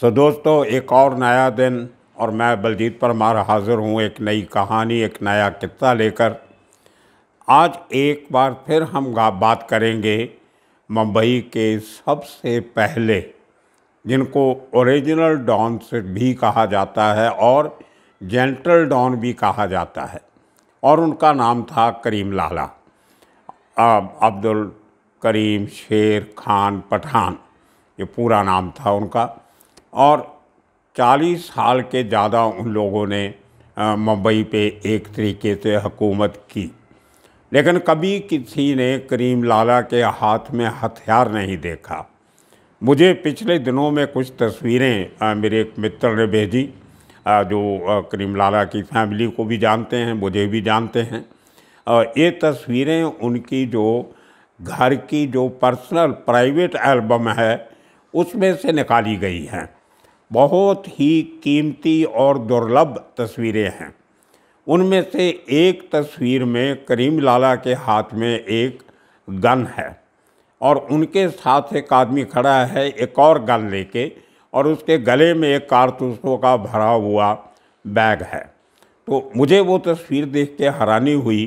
सो दोस्तों एक और नया दिन और मैं बलजीत परमार हाज़िर हूँ एक नई कहानी एक नया किस्सा लेकर आज एक बार फिर हम बात करेंगे मुंबई के सबसे पहले जिनको ओरिजिनल डॉन से भी कहा जाता है और जेंटल डॉन भी कहा जाता है और उनका नाम था करीम लाला अब्दुल करीम शेर खान पठान ये पूरा नाम था उनका और 40 साल के ज़्यादा उन लोगों ने मुंबई पे एक तरीके से हकूमत की लेकिन कभी किसी ने करीम लाला के हाथ में हथियार नहीं देखा मुझे पिछले दिनों में कुछ तस्वीरें मेरे एक मित्र ने भेजी जो करीम लाला की फैमिली को भी जानते हैं मुझे भी जानते हैं और ये तस्वीरें उनकी जो घर की जो पर्सनल प्राइवेट एल्बम है उसमें से निकाली गई हैं बहुत ही कीमती और दुर्लभ तस्वीरें हैं उनमें से एक तस्वीर में करीम लाला के हाथ में एक गन है और उनके साथ एक आदमी खड़ा है एक और गन लेके और उसके गले में एक कारतूसों का भरा हुआ बैग है तो मुझे वो तस्वीर देख के हैरानी हुई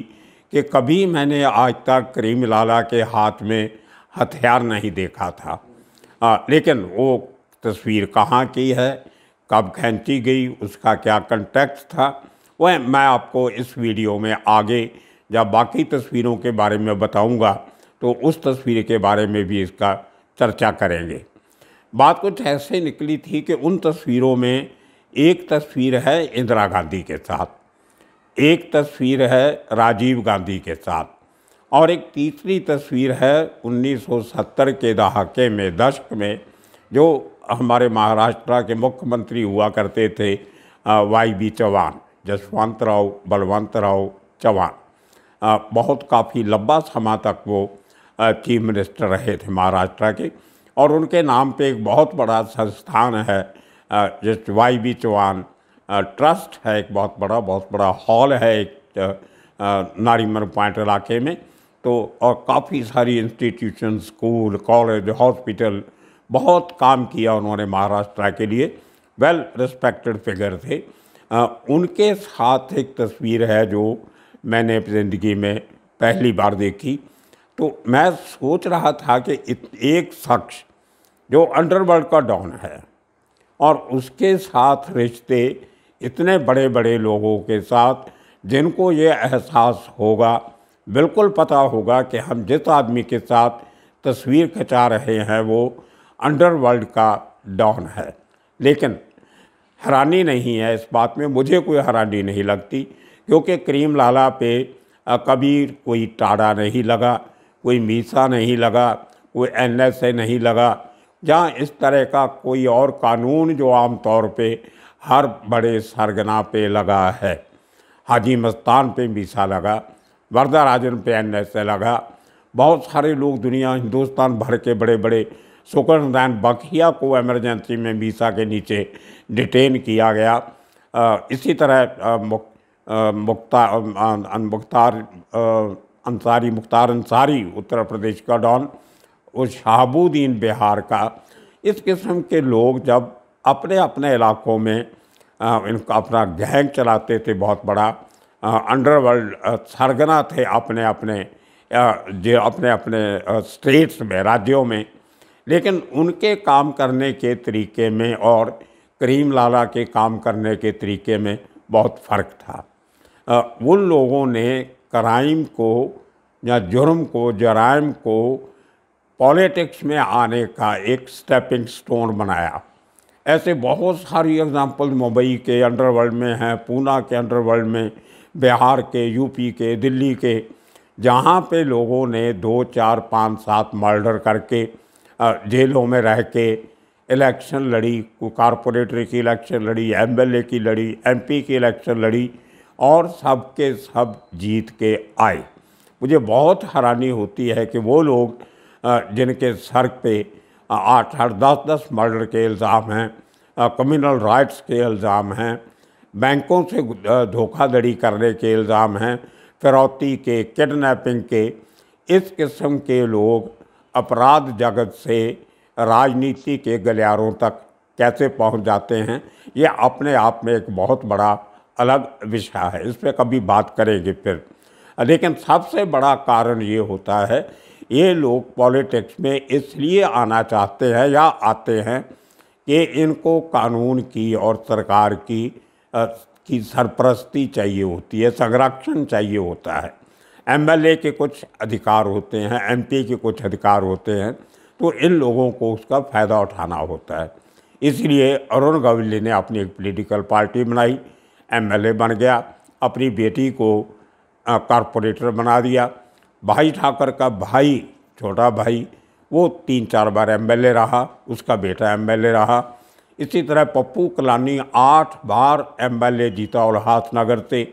कि कभी मैंने आज तक करीम लाला के हाथ में हथियार नहीं देखा था आ, हाँ, लेकिन वो तस्वीर कहाँ की है कब खींची गई उसका क्या कंटेक्ट था वह मैं आपको इस वीडियो में आगे जब बाकी तस्वीरों के बारे में बताऊंगा तो उस तस्वीर के बारे में भी इसका चर्चा करेंगे बात कुछ ऐसे निकली थी कि उन तस्वीरों में एक तस्वीर है इंदिरा गांधी के साथ एक तस्वीर है राजीव गांधी के साथ और एक तीसरी तस्वीर है 1970 के दहाके में दशक में जो हमारे महाराष्ट्र के मुख्यमंत्री हुआ करते थे वाई बी चौहान जसवंत राव बलवंत राव चौहान बहुत काफ़ी लंबा समय तक वो चीफ मिनिस्टर रहे थे महाराष्ट्र के और उनके नाम पे एक बहुत बड़ा संस्थान है जिस वाई बी चौहान ट्रस्ट है एक बहुत बड़ा बहुत बड़ा हॉल है एक नारीमन पॉइंट इलाके में तो और काफ़ी सारी इंस्टीट्यूशन स्कूल कॉलेज हॉस्पिटल बहुत काम किया उन्होंने महाराष्ट्र के लिए वेल रिस्पेक्टेड फिगर थे आ, उनके साथ एक तस्वीर है जो मैंने ज़िंदगी में पहली बार देखी तो मैं सोच रहा था कि एक शख्स जो अंडरवर्ल्ड का डॉन है और उसके साथ रिश्ते इतने बड़े बड़े लोगों के साथ जिनको ये एहसास होगा बिल्कुल पता होगा कि हम जिस आदमी के साथ तस्वीर खिंचा रहे हैं वो अंडरवर्ल्ड का डॉन है लेकिन हैरानी नहीं है इस बात में मुझे कोई हैरानी नहीं लगती क्योंकि करीम लाला पे कभी कोई टाड़ा नहीं लगा कोई मीसा नहीं लगा कोई एन एस ए नहीं लगा जहाँ इस तरह का कोई और कानून जो आम तौर पे हर बड़े सरगना पे लगा है हाजी मस्तान पे मीसा लगा वर्दा राजन पे एन एस ए लगा बहुत सारे लोग दुनिया हिंदुस्तान भर के बड़े बड़े शुक्र दैन बखिया को एमरजेंसी में वीसा के नीचे डिटेन किया गया इसी तरह मुख्तार मुख्तार अंसारी मुख्तार अंसारी उत्तर प्रदेश का डॉन और शहाबुद्दीन बिहार का इस किस्म के लोग जब अपने अपने इलाकों में इनका अपना गैंग चलाते थे बहुत बड़ा अंडरवर्ल्ड सरगना थे अपने अपने जो अपने अपने स्टेट्स में राज्यों में लेकिन उनके काम करने के तरीके में और करीम लाला के काम करने के तरीके में बहुत फ़र्क था उन लोगों ने क्राइम को या जुर्म को जराइम को पॉलिटिक्स में आने का एक स्टेपिंग स्टोन बनाया ऐसे बहुत सारी एग्जांपल मुंबई के अंडरवर्ल्ड में हैं पूना के अंडरवर्ल्ड में बिहार के यूपी के दिल्ली के जहाँ पे लोगों ने दो चार पाँच सात मर्डर करके जेलों में रह के इलेक्शन लड़ी कॉरपोरेटरी की इलेक्शन लड़ी एमएलए की लड़ी एमपी की इलेक्शन लड़ी और सब के सब जीत के आए मुझे बहुत हैरानी होती है कि वो लोग जिनके सर पे आठ आठ दस दस मर्डर के इल्ज़ाम हैं कम्युनल राइट्स के इल्ज़ाम हैं बैंकों से धोखाधड़ी करने के इल्ज़ाम हैं फिरौती के किडनैपिंग के इस किस्म के लोग अपराध जगत से राजनीति के गलियारों तक कैसे पहुंच जाते हैं ये अपने आप में एक बहुत बड़ा अलग विषय है इस पर कभी बात करेंगे फिर लेकिन सबसे बड़ा कारण ये होता है ये लोग पॉलिटिक्स में इसलिए आना चाहते हैं या आते हैं कि इनको कानून की और सरकार की आ, की सरपरस्ती चाहिए होती है संरक्षण चाहिए होता है एमएलए के कुछ अधिकार होते हैं एमपी के कुछ अधिकार होते हैं तो इन लोगों को उसका फ़ायदा उठाना होता है इसलिए अरुण गवली ने अपनी एक पोलिटिकल पार्टी बनाई एमएलए बन गया अपनी बेटी को कॉरपोरेटर बना दिया भाई ठाकर का भाई छोटा भाई वो तीन चार बार एमएलए रहा उसका बेटा एमएलए रहा इसी तरह पप्पू कलानी आठ बार एमएलए जीता और से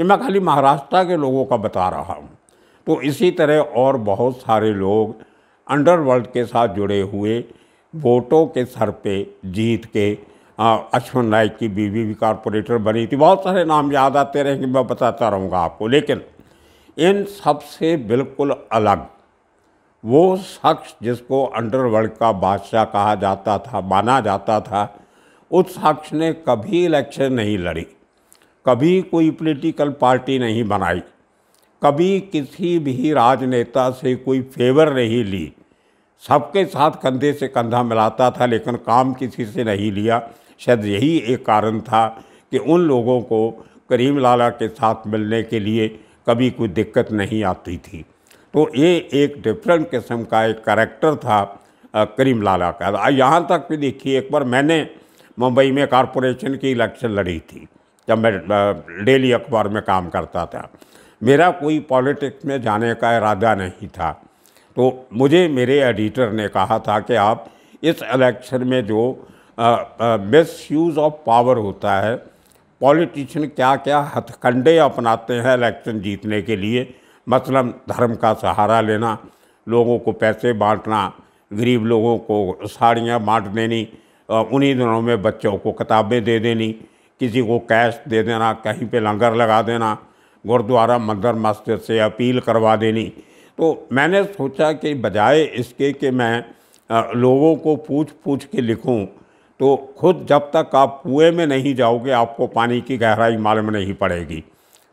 ये मैं खाली महाराष्ट्र के लोगों का बता रहा हूँ तो इसी तरह और बहुत सारे लोग अंडरवर्ल्ड के साथ जुड़े हुए वोटों के सर पे जीत के अश्वन राय की बीवी भी कॉरपोरेटर बनी थी बहुत सारे नाम याद आते रहेंगे मैं बताता रहूँगा आपको लेकिन इन सब से बिल्कुल अलग वो शख्स जिसको अंडरवर्ल्ड का बादशाह कहा जाता था माना जाता था उस शख्स ने कभी इलेक्शन नहीं लड़ी कभी कोई पॉलिटिकल पार्टी नहीं बनाई कभी किसी भी राजनेता से कोई फेवर नहीं ली सबके साथ कंधे से कंधा मिलाता था लेकिन काम किसी से नहीं लिया शायद यही एक कारण था कि उन लोगों को करीम लाला के साथ मिलने के लिए कभी कोई दिक्कत नहीं आती थी तो ये एक डिफरेंट किस्म का एक करेक्टर था करीम लाला का यहाँ तक भी देखिए एक बार मैंने मुंबई में कॉरपोरेशन की इलेक्शन लड़ी थी जब मैं डेली अखबार में काम करता था मेरा कोई पॉलिटिक्स में जाने का इरादा नहीं था तो मुझे मेरे एडिटर ने कहा था कि आप इस इलेक्शन में जो मिस यूज़ ऑफ पावर होता है पॉलिटिशियन क्या क्या हथकंडे अपनाते हैं इलेक्शन जीतने के लिए मतलब धर्म का सहारा लेना लोगों को पैसे बांटना गरीब लोगों को साड़ियाँ बांट देनी उन्हीं दिनों में बच्चों को किताबें दे देनी किसी को कैश दे देना कहीं पे लंगर लगा देना गुरुद्वारा मंदिर मस्जिद से अपील करवा देनी तो मैंने सोचा कि बजाय इसके कि मैं लोगों को पूछ पूछ के लिखूं तो खुद जब तक आप कुएँ में नहीं जाओगे आपको पानी की गहराई मालूम नहीं पड़ेगी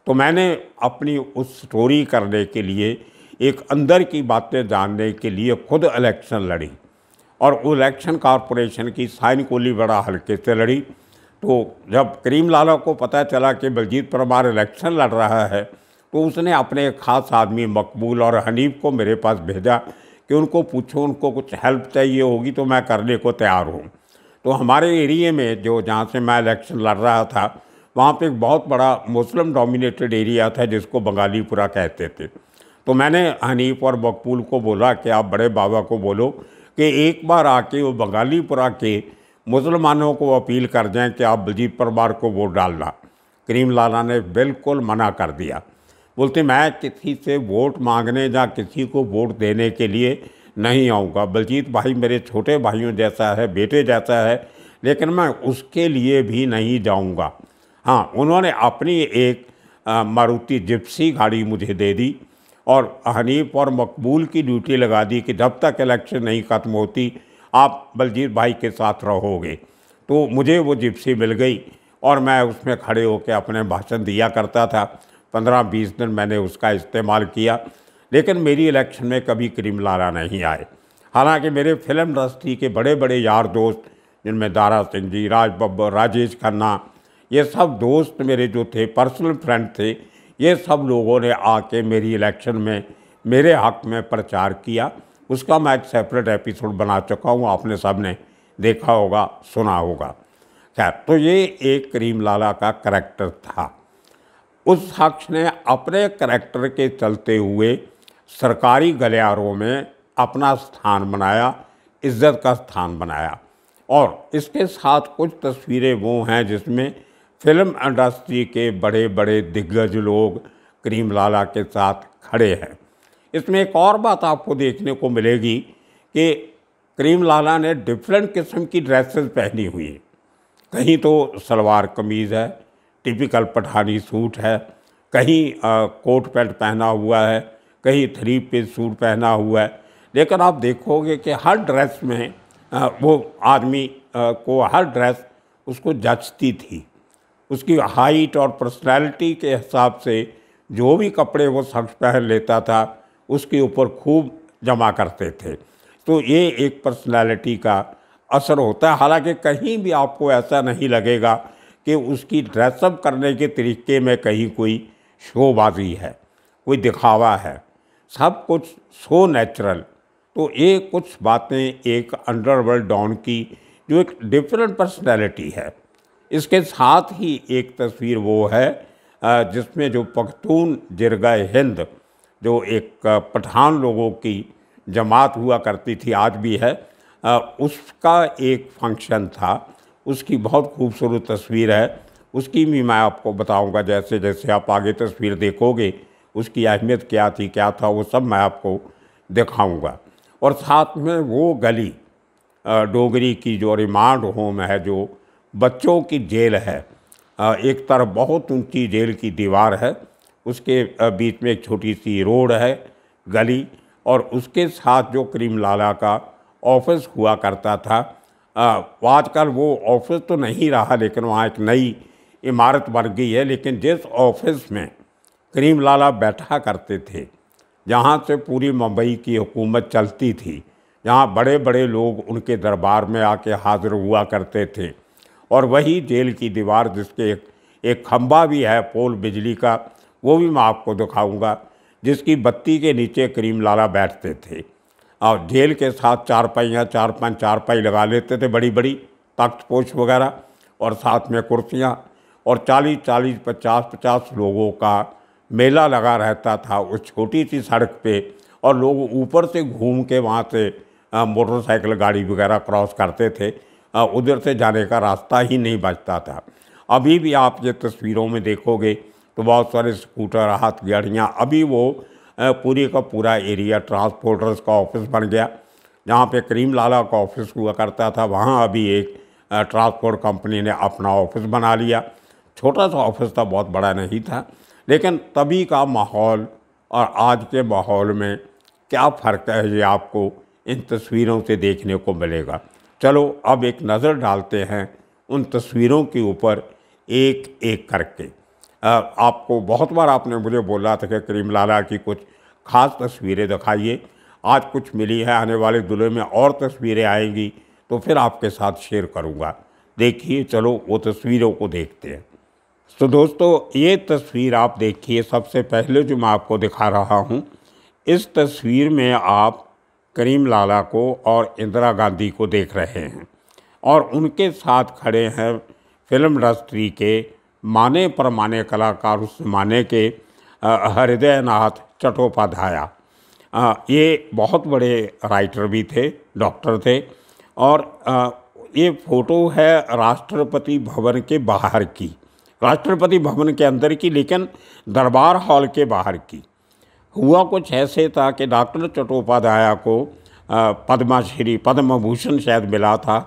तो मैंने अपनी उस स्टोरी करने के लिए एक अंदर की बातें जानने के लिए खुद इलेक्शन लड़ी और इलेक्शन कॉरपोरेशन की साइन कोली बड़ा हल्के से लड़ी तो जब करीम लाला को पता चला कि बलजीत परमार इलेक्शन लड़ रहा है तो उसने अपने ख़ास आदमी मकबूल और हनीफ को मेरे पास भेजा कि उनको पूछो उनको कुछ हेल्प चाहिए होगी तो मैं करने को तैयार हूँ तो हमारे एरिए में जो जहाँ से मैं इलेक्शन लड़ रहा था वहाँ पे एक बहुत बड़ा मुस्लिम डोमिनेटेड एरिया था जिसको बंगालीपुरा कहते थे तो मैंने हनीफ और मकबूल को बोला कि आप बड़े बाबा को बोलो कि एक बार आके वो बंगालीपुरा के मुसलमानों को अपील कर दें कि आप बलजीत परमार को वोट डालना करीम लाला ने बिल्कुल मना कर दिया बोलते मैं किसी से वोट मांगने या किसी को वोट देने के लिए नहीं आऊँगा बलजीत भाई मेरे छोटे भाइयों जैसा है बेटे जैसा है लेकिन मैं उसके लिए भी नहीं जाऊँगा हाँ उन्होंने अपनी एक मारुति जिप्सी गाड़ी मुझे दे दी और हनीफ और मकबूल की ड्यूटी लगा दी कि जब तक इलेक्शन नहीं ख़त्म होती आप बलजीत भाई के साथ रहोगे तो मुझे वो जिप्सी मिल गई और मैं उसमें खड़े होकर अपने भाषण दिया करता था पंद्रह बीस दिन मैंने उसका इस्तेमाल किया लेकिन मेरी इलेक्शन में कभी क्रीम लाला नहीं आए हालांकि मेरे फिल्म इंडस्ट्री के बड़े बड़े यार दोस्त जिनमें दारा सिंह जी राज बब्बर राजेश खन्ना ये सब दोस्त मेरे जो थे पर्सनल फ्रेंड थे ये सब लोगों ने आके मेरी इलेक्शन में मेरे हक में प्रचार किया उसका मैं एक सेपरेट एपिसोड बना चुका हूँ आपने सबने देखा होगा सुना होगा खैर तो ये एक करीम लाला का करेक्टर था उस शख्स ने अपने करैक्टर के चलते हुए सरकारी गलियारों में अपना स्थान बनाया इज्जत का स्थान बनाया और इसके साथ कुछ तस्वीरें वो हैं जिसमें फिल्म इंडस्ट्री के बड़े बड़े दिग्गज लोग करीम लाला के साथ खड़े हैं इसमें एक और बात आपको देखने को मिलेगी कि करीम लाला ने डिफरेंट किस्म की ड्रेसेस पहनी हुई हैं कहीं तो सलवार कमीज़ है टिपिकल पठानी सूट है कहीं आ, कोट पैंट पहना हुआ है कहीं थ्री पीस सूट पहना हुआ है लेकिन आप देखोगे कि हर ड्रेस में आ, वो आदमी को हर ड्रेस उसको जचती थी उसकी हाइट और पर्सनैलिटी के हिसाब से जो भी कपड़े वो शख्स पहन लेता था उसके ऊपर खूब जमा करते थे तो ये एक पर्सनालिटी का असर होता है हालांकि कहीं भी आपको ऐसा नहीं लगेगा कि उसकी ड्रेसअप करने के तरीके में कहीं कोई शोबाजी है कोई दिखावा है सब कुछ सो नेचुरल तो ये कुछ बातें एक अंडरवर्ल्ड डॉन की जो एक डिफरेंट पर्सनैलिटी है इसके साथ ही एक तस्वीर वो है जिसमें जो पख्तून जिरगा हिंद जो एक पठान लोगों की जमात हुआ करती थी आज भी है उसका एक फंक्शन था उसकी बहुत खूबसूरत तस्वीर है उसकी भी मैं आपको बताऊंगा जैसे जैसे आप आगे तस्वीर देखोगे उसकी अहमियत क्या थी क्या था वो सब मैं आपको दिखाऊंगा और साथ में वो गली डोगरी की जो रिमांड होम है जो बच्चों की जेल है एक तरफ बहुत ऊंची जेल की दीवार है उसके बीच में एक छोटी सी रोड है गली और उसके साथ जो करीम लाला का ऑफिस हुआ करता था आजकल वो ऑफिस तो नहीं रहा लेकिन वहाँ एक नई इमारत बन गई है लेकिन जिस ऑफिस में करीम लाला बैठा करते थे जहाँ से पूरी मुंबई की हुकूमत चलती थी जहाँ बड़े बड़े लोग उनके दरबार में आके हाजिर हुआ करते थे और वही जेल की दीवार जिसके एक एक खम्बा भी है पोल बिजली का वो भी मैं आपको दिखाऊंगा जिसकी बत्ती के नीचे करीम लाला बैठते थे और जेल के साथ चार पाइयाँ चार पाँच चार पाई लगा लेते थे बड़ी बड़ी तख्त तख्तपोश वगैरह और साथ में कुर्सियाँ और चालीस चालीस पचास पचास लोगों का मेला लगा रहता था उस छोटी सी सड़क पे और लोग ऊपर से घूम के वहाँ से मोटरसाइकिल गाड़ी वगैरह क्रॉस करते थे उधर से जाने का रास्ता ही नहीं बचता था अभी भी आप ये तस्वीरों में देखोगे तो बहुत सारे स्कूटर हाथ गाड़ियाँ अभी वो पूरी का पूरा एरिया ट्रांसपोर्टर्स का ऑफिस बन गया जहाँ पे करीम लाला का ऑफिस हुआ करता था वहाँ अभी एक ट्रांसपोर्ट कंपनी ने अपना ऑफिस बना लिया छोटा सा ऑफिस था बहुत बड़ा नहीं था लेकिन तभी का माहौल और आज के माहौल में क्या फ़र्क है ये आपको इन तस्वीरों से देखने को मिलेगा चलो अब एक नज़र डालते हैं उन तस्वीरों के ऊपर एक एक करके आपको बहुत बार आपने मुझे बोला था कि करीम लाला की कुछ ख़ास तस्वीरें दिखाइए आज कुछ मिली है आने वाले दुल्हे में और तस्वीरें आएंगी तो फिर आपके साथ शेयर करूँगा देखिए चलो वो तस्वीरों को देखते हैं तो दोस्तों ये तस्वीर आप देखिए सबसे पहले जो मैं आपको दिखा रहा हूँ इस तस्वीर में आप करीम लाला को और इंदिरा गांधी को देख रहे हैं और उनके साथ खड़े हैं फिल्म इंडस्ट्री के माने परमाने कलाकार उस माने के हृदय नाथ चट्टोपाध्याया ये बहुत बड़े राइटर भी थे डॉक्टर थे और ये फ़ोटो है राष्ट्रपति भवन के बाहर की राष्ट्रपति भवन के अंदर की लेकिन दरबार हॉल के बाहर की हुआ कुछ ऐसे था कि डॉक्टर चट्टोपाध्याय को पद्माश्री पद्म भूषण शायद मिला था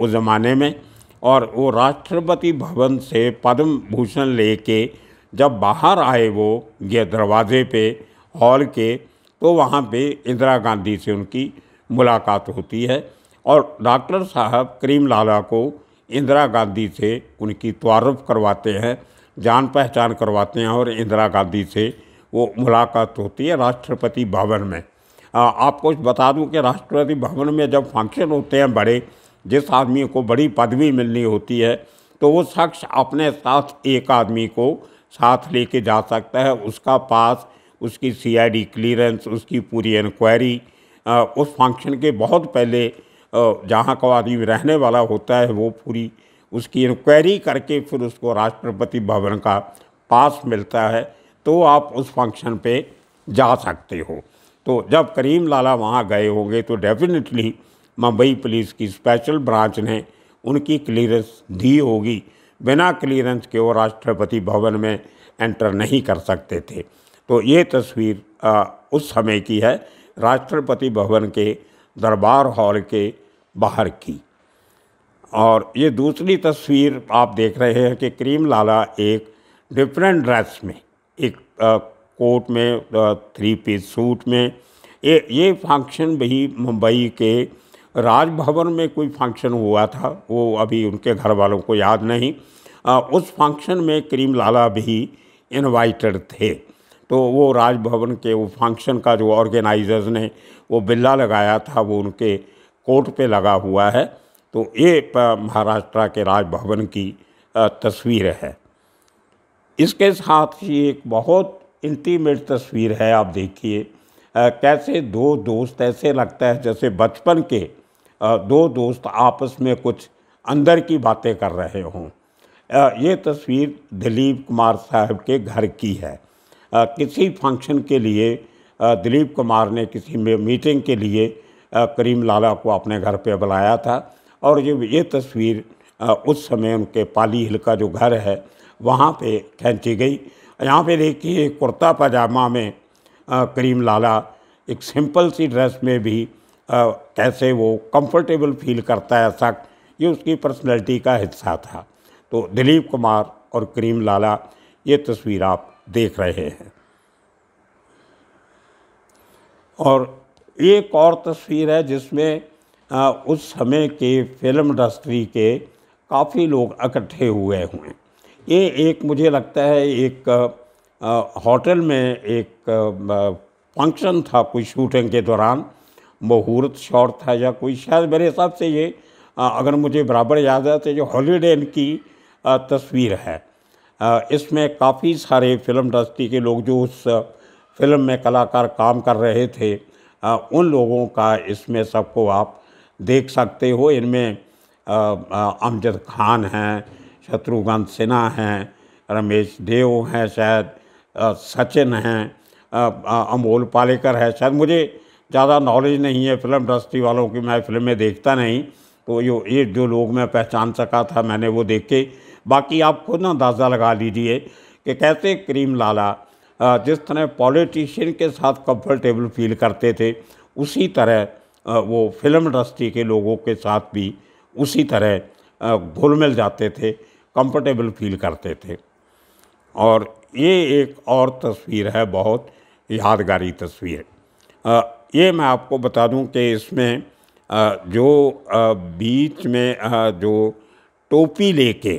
उस ज़माने में और वो राष्ट्रपति भवन से पद्म भूषण लेके जब बाहर आए वो ये दरवाजे पे हॉल के तो वहाँ पे इंदिरा गांधी से उनकी मुलाकात होती है और डॉक्टर साहब करीम लाला को इंदिरा गांधी से उनकी तारफ़ करवाते हैं जान पहचान करवाते हैं और इंदिरा गांधी से वो मुलाकात होती है राष्ट्रपति भवन में आपको बता दूं कि राष्ट्रपति भवन में जब फंक्शन होते हैं बड़े जिस आदमी को बड़ी पदवी मिलनी होती है तो वो शख्स अपने साथ एक आदमी को साथ लेके जा सकता है उसका पास उसकी सीआईडी क्लियरेंस उसकी पूरी इंक्वायरी उस फंक्शन के बहुत पहले जहाँ का आदमी रहने वाला होता है वो पूरी उसकी इंक्वायरी करके फिर उसको राष्ट्रपति भवन का पास मिलता है तो आप उस फंक्शन पे जा सकते हो तो जब करीम लाला वहाँ गए होंगे तो डेफिनेटली मुंबई पुलिस की स्पेशल ब्रांच ने उनकी क्लियरेंस दी होगी बिना क्लियरेंस के वो राष्ट्रपति भवन में एंटर नहीं कर सकते थे तो ये तस्वीर आ, उस समय की है राष्ट्रपति भवन के दरबार हॉल के बाहर की और ये दूसरी तस्वीर आप देख रहे हैं कि क्रीम लाला एक डिफरेंट ड्रेस में एक आ, कोट में आ, थ्री पीस सूट में ये ये फंक्शन भी मुंबई के राजभवन में कोई फंक्शन हुआ था वो अभी उनके घर वालों को याद नहीं आ, उस फंक्शन में करीम लाला भी इनवाइटेड थे तो वो राजभवन के वो फंक्शन का जो ऑर्गेनाइजर्स ने वो बिल्ला लगाया था वो उनके कोर्ट पे लगा हुआ है तो ये महाराष्ट्र के राजभवन की तस्वीर है इसके साथ ही एक बहुत इंटीमेट तस्वीर है आप देखिए कैसे दो दोस्त ऐसे लगता है जैसे बचपन के दो दोस्त आपस में कुछ अंदर की बातें कर रहे हों ये तस्वीर दिलीप कुमार साहब के घर की है किसी फंक्शन के लिए दिलीप कुमार ने किसी मीटिंग के लिए करीम लाला को अपने घर पे बुलाया था और ये ये तस्वीर उस समय उनके पाली हिल का जो घर है वहाँ पे खींची गई यहाँ पे देखिए कुर्ता पजामा में करीम लाला एक सिंपल सी ड्रेस में भी कैसे वो कंफर्टेबल फील करता है ऐसा ये उसकी पर्सनैलिटी का हिस्सा था तो दिलीप कुमार और करीम लाला ये तस्वीर आप देख रहे हैं और एक और तस्वीर है जिसमें उस समय के फिल्म इंडस्ट्री के काफ़ी लोग इकट्ठे हुए हुए ये एक मुझे लगता है एक होटल में एक फंक्शन था कोई शूटिंग के दौरान मुहूर्त शॉर्ट था या कोई शायद मेरे हिसाब से ये अगर मुझे बराबर याद है तो जो हॉलीडे की तस्वीर है इसमें काफ़ी सारे फिल्म इंडस्ट्री के लोग जो उस फिल्म में कलाकार काम कर रहे थे उन लोगों का इसमें सबको आप देख सकते हो इनमें अमजद खान हैं शत्रुघ्न सिन्हा हैं रमेश देव हैं शायद सचिन हैं अमोल पालेकर है शायद मुझे ज़्यादा नॉलेज नहीं है फिल्म इंडस्ट्री वालों की मैं फिल्में देखता नहीं तो यो ये जो लोग मैं पहचान सका था मैंने वो देख के बाकी आप खुद ना अंदाज़ा लगा लीजिए कि कैसे करीम लाला जिस तरह पॉलिटिशियन के साथ कंफर्टेबल फील करते थे उसी तरह वो फिल्म इंडस्ट्री के लोगों के साथ भी उसी तरह घुल मिल जाते थे कंफर्टेबल फील करते थे और ये एक और तस्वीर है बहुत यादगारी तस्वीर ये मैं आपको बता दूं कि इसमें जो बीच में जो टोपी लेके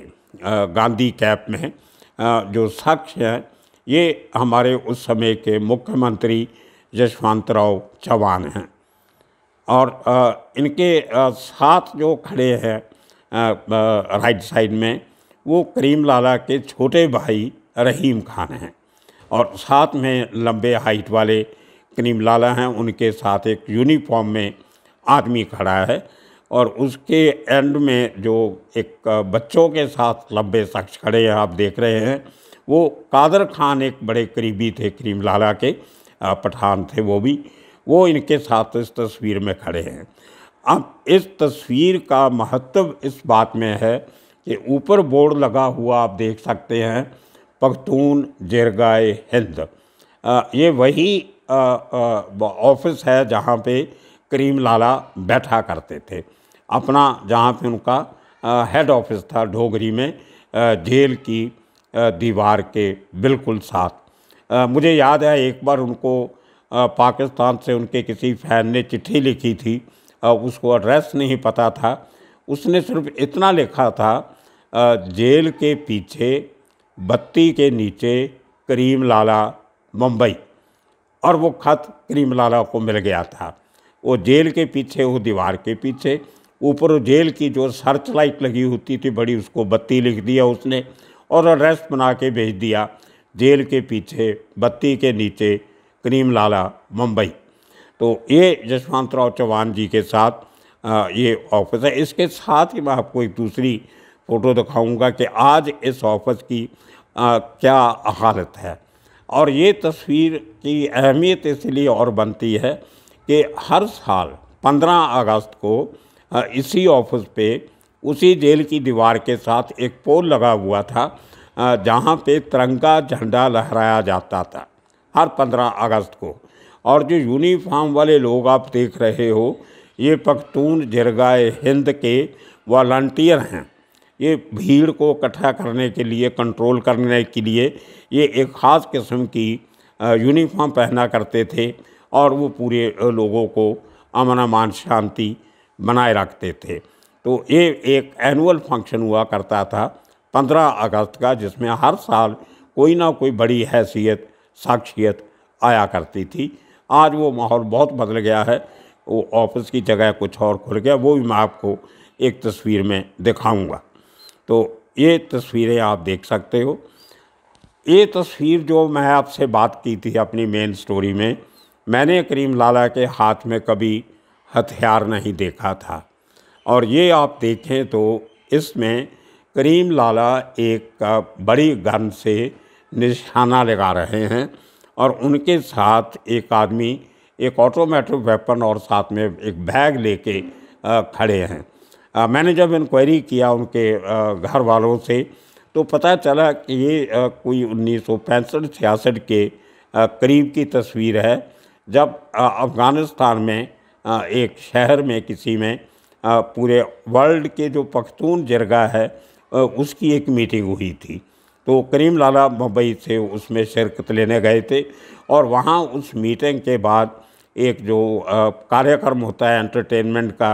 गांधी कैप में जो शख्स हैं ये हमारे उस समय के मुख्यमंत्री यशवंत राव चौहान हैं और इनके साथ जो खड़े हैं राइट साइड में वो करीम लाला के छोटे भाई रहीम खान हैं और साथ में लंबे हाइट वाले करीम लाला हैं उनके साथ एक यूनिफॉर्म में आदमी खड़ा है और उसके एंड में जो एक बच्चों के साथ लंबे शख्स खड़े हैं आप देख रहे हैं वो कादर खान एक बड़े करीबी थे करीम लाला के पठान थे वो भी वो इनके साथ इस तस्वीर में खड़े हैं अब इस तस्वीर का महत्व इस बात में है कि ऊपर बोर्ड लगा हुआ आप देख सकते हैं पख्तून जरगाए हिंद ये वही ऑफिस है जहाँ पे करीम लाला बैठा करते थे अपना जहाँ पे उनका हेड ऑफिस था ढोगरी में जेल की दीवार के बिल्कुल साथ मुझे याद है एक बार उनको पाकिस्तान से उनके किसी फैन ने चिट्ठी लिखी थी उसको एड्रेस नहीं पता था उसने सिर्फ इतना लिखा था जेल के पीछे बत्ती के नीचे करीम लाला मुंबई और वो खत लाला को मिल गया था वो जेल के पीछे वो दीवार के पीछे ऊपर जेल की जो सर्च लाइट लगी होती थी बड़ी उसको बत्ती लिख दिया उसने और अड्रेस्ट बना के भेज दिया जेल के पीछे बत्ती के नीचे करीम लाला मुंबई तो ये जसवंत राव चौहान जी के साथ आ, ये ऑफिस है इसके साथ ही मैं आपको एक दूसरी फ़ोटो दिखाऊंगा कि आज इस ऑफिस की आ, क्या हालत है और ये तस्वीर की अहमियत इसलिए और बनती है कि हर साल 15 अगस्त को इसी ऑफिस पे उसी जेल की दीवार के साथ एक पोल लगा हुआ था जहाँ पे तिरंगा झंडा लहराया जाता था हर 15 अगस्त को और जो यूनिफॉर्म वाले लोग आप देख रहे हो ये पख्तून जिरगाए हिंद के वॉल्टियर हैं ये भीड़ को इकट्ठा करने के लिए कंट्रोल करने के लिए ये एक ख़ास किस्म की यूनिफॉर्म पहना करते थे और वो पूरे लोगों को अमन अमान शांति बनाए रखते थे तो ये एक एनुअल फंक्शन हुआ करता था पंद्रह अगस्त का जिसमें हर साल कोई ना कोई बड़ी हैसियत साक्षियत आया करती थी आज वो माहौल बहुत बदल गया है वो ऑफिस की जगह कुछ और खुल गया वो भी मैं आपको एक तस्वीर में दिखाऊंगा तो ये तस्वीरें आप देख सकते हो ये तस्वीर जो मैं आपसे बात की थी अपनी मेन स्टोरी में मैंने करीम लाला के हाथ में कभी हथियार नहीं देखा था और ये आप देखें तो इसमें करीम लाला एक बड़ी गन से निशाना लगा रहे हैं और उनके साथ एक आदमी एक ऑटोमेटिक वेपन और साथ में एक बैग लेके खड़े हैं मैंने जब इंक्वायरी किया उनके घर वालों से तो पता चला कि ये कोई उन्नीस सौ पैंसठ छियासठ के करीब की तस्वीर है जब अफ़गानिस्तान में एक शहर में किसी में पूरे वर्ल्ड के जो पख्तून जरगा है उसकी एक मीटिंग हुई थी तो करीम लाला मुंबई से उसमें शिरकत लेने गए थे और वहाँ उस मीटिंग के बाद एक जो कार्यक्रम होता है एंटरटेनमेंट का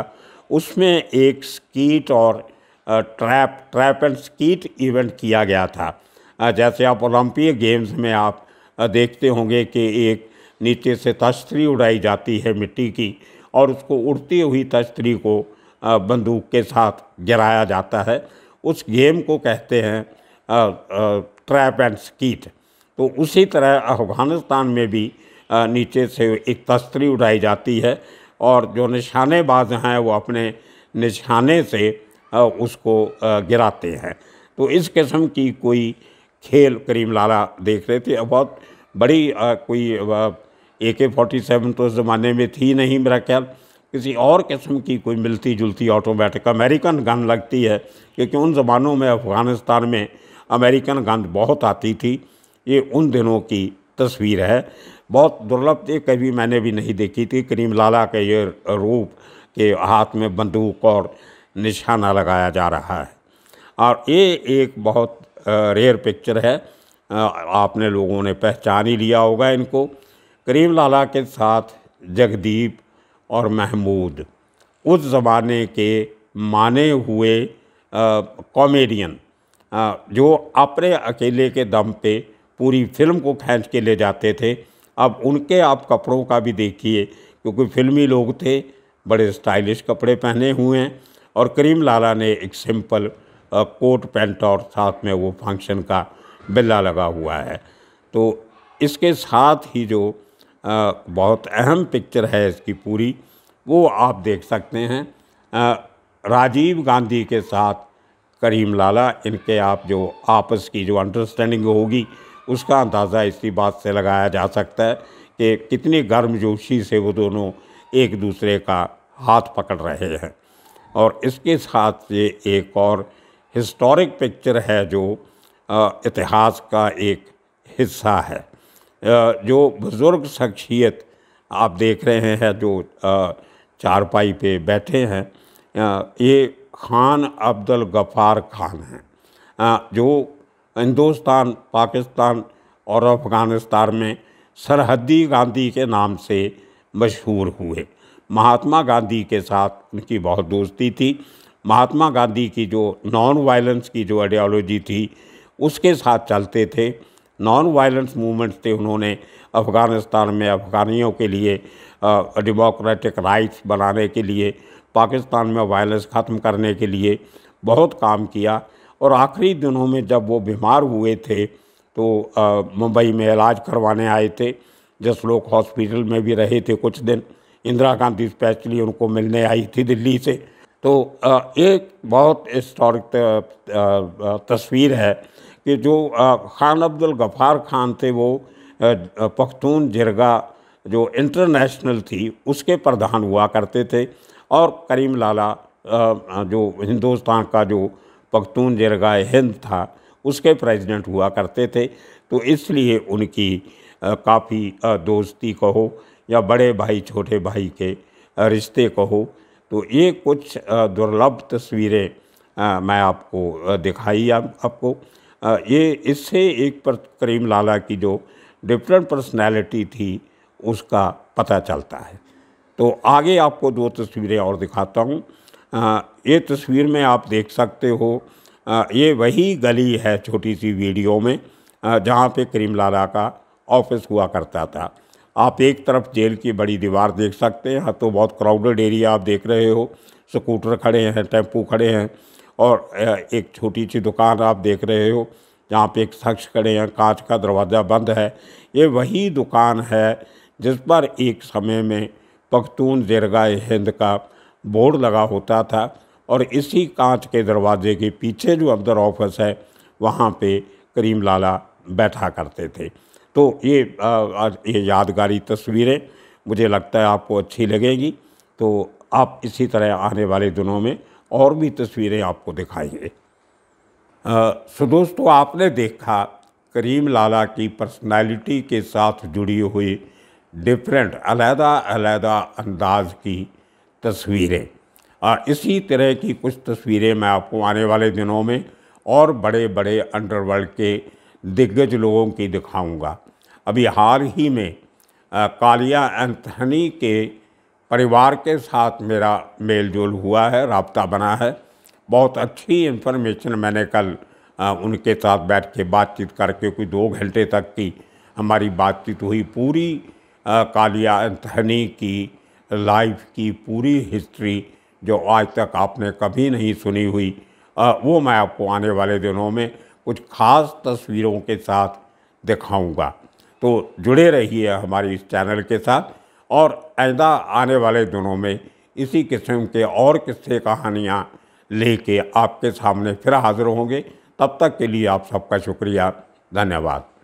उसमें एक स्कीट और trap trap and skeet event किया गया था जैसे आप ओलंपिक गेम्स में आप देखते होंगे कि एक नीचे से तश्तरी उड़ाई जाती है मिट्टी की और उसको उड़ती हुई तश्तरी को बंदूक के साथ गिराया जाता है उस गेम को कहते हैं ट्रैप एंड स्कीट तो उसी तरह अफ़गानिस्तान में भी नीचे से एक तस्तरी उड़ाई जाती है और जो निशानेबाज हैं वो अपने निशाने से उसको गिराते हैं तो इस किस्म की कोई खेल करीम लाला देख रहे थे बहुत बड़ी कोई ए के फोर्टी सेवन तो उस ज़माने में थी नहीं मेरा ख्याल किसी और किस्म की कोई मिलती जुलती ऑटोमेटिक अमेरिकन गन लगती है क्योंकि उन ज़मानों में अफ़गानिस्तान में अमेरिकन गन बहुत आती थी ये उन दिनों की तस्वीर है बहुत दुर्लभ थी कभी मैंने भी नहीं देखी थी करीम लाला के ये रूप के हाथ में बंदूक और निशाना लगाया जा रहा है और ये एक बहुत रेयर पिक्चर है आपने लोगों ने पहचान ही लिया होगा इनको करीम लाला के साथ जगदीप और महमूद उस ज़माने के माने हुए कॉमेडियन जो अपने अकेले के दम पे पूरी फिल्म को खींच के ले जाते थे आप उनके आप कपड़ों का भी देखिए क्योंकि फिल्मी लोग थे बड़े स्टाइलिश कपड़े पहने हुए हैं और करीम लाला ने एक सिंपल कोट पैंट और साथ में वो फंक्शन का बिल्ला लगा हुआ है तो इसके साथ ही जो आ, बहुत अहम पिक्चर है इसकी पूरी वो आप देख सकते हैं आ, राजीव गांधी के साथ करीम लाला इनके आप जो आपस की जो अंडरस्टैंडिंग होगी उसका अंदाज़ा इसी बात से लगाया जा सकता है कि कितनी गर्मजोशी से वो दोनों एक दूसरे का हाथ पकड़ रहे हैं और इसके साथ ये एक और हिस्टोरिक पिक्चर है जो इतिहास का एक हिस्सा है जो बुज़ुर्ग शख्सियत आप देख रहे हैं जो चारपाई पे बैठे हैं ये खान अब्दुल गफ़ार खान हैं जो हिंदुस्तान पाकिस्तान और अफ़गानिस्तान में सरहदी गांधी के नाम से मशहूर हुए महात्मा गांधी के साथ उनकी बहुत दोस्ती थी महात्मा गांधी की जो नॉन वायलेंस की जो आइडियोलॉजी थी उसके साथ चलते थे नॉन वायलेंस मूवमेंट थे उन्होंने अफ़गानिस्तान में अफ़गानियों के लिए डेमोक्रेटिक राइट्स बनाने के लिए पाकिस्तान में वायलेंस ख़त्म करने के लिए बहुत काम किया और आखिरी दिनों में जब वो बीमार हुए थे तो मुंबई में इलाज करवाने आए थे जसलोक हॉस्पिटल में भी रहे थे कुछ दिन इंदिरा गांधी स्पेशली उनको मिलने आई थी दिल्ली से तो एक बहुत हिस्टोरिक तस्वीर है कि जो खान अब्दुल गफ़ार खान थे वो पख्तून जिरगा जो इंटरनेशनल थी उसके प्रधान हुआ करते थे और करीम लाला जो हिंदुस्तान का जो पख्तून जरगाह हिंद था उसके प्रेसिडेंट हुआ करते थे तो इसलिए उनकी काफ़ी दोस्ती कहो या बड़े भाई छोटे भाई के रिश्ते कहो तो ये कुछ दुर्लभ तस्वीरें मैं आपको दिखाई आप, आपको ये इससे एक पर करीम लाला की जो डिफरेंट पर्सनैलिटी थी उसका पता चलता है तो आगे आपको दो तस्वीरें और दिखाता हूँ ये तस्वीर में आप देख सकते हो ये वही गली है छोटी सी वीडियो में जहाँ पे लाला का ऑफिस हुआ करता था आप एक तरफ जेल की बड़ी दीवार देख सकते हैं तो बहुत क्राउडेड एरिया आप देख रहे हो स्कूटर खड़े हैं टेम्पू खड़े हैं और एक छोटी सी दुकान आप देख रहे हो जहाँ पे एक शख्स खड़े हैं कांच का दरवाज़ा बंद है ये वही दुकान है जिस पर एक समय में पख्तून जरगा हिंद का बोर्ड लगा होता था और इसी कांच के दरवाजे के पीछे जो अंदर ऑफिस है वहाँ पे करीम लाला बैठा करते थे तो ये आ, ये यादगारी तस्वीरें मुझे लगता है आपको अच्छी लगेगी तो आप इसी तरह आने वाले दिनों में और भी तस्वीरें आपको दिखाएंगे सो दोस्तों आपने देखा करीम लाला की पर्सनालिटी के साथ जुड़ी हुई डिफरेंट अलहदा अलहदा अंदाज की तस्वीरें और इसी तरह की कुछ तस्वीरें मैं आपको आने वाले दिनों में और बड़े बड़े अंडरवर्ल्ड के दिग्गज लोगों की दिखाऊंगा अभी हाल ही में कालिया एंथनी के परिवार के साथ मेरा मेल जोल हुआ है रबता बना है बहुत अच्छी इन्फॉर्मेशन मैंने कल उनके साथ बैठ के बातचीत करके कोई दो घंटे तक की हमारी बातचीत हुई पूरी कालिया एंथनी की लाइफ की पूरी हिस्ट्री जो आज तक आपने कभी नहीं सुनी हुई वो मैं आपको आने वाले दिनों में कुछ खास तस्वीरों के साथ दिखाऊंगा तो जुड़े रहिए हमारे इस चैनल के साथ और आइंदा आने वाले दिनों में इसी किस्म के और किस्से कहानियाँ लेके आपके सामने फिर हाज़िर होंगे तब तक के लिए आप सबका शुक्रिया धन्यवाद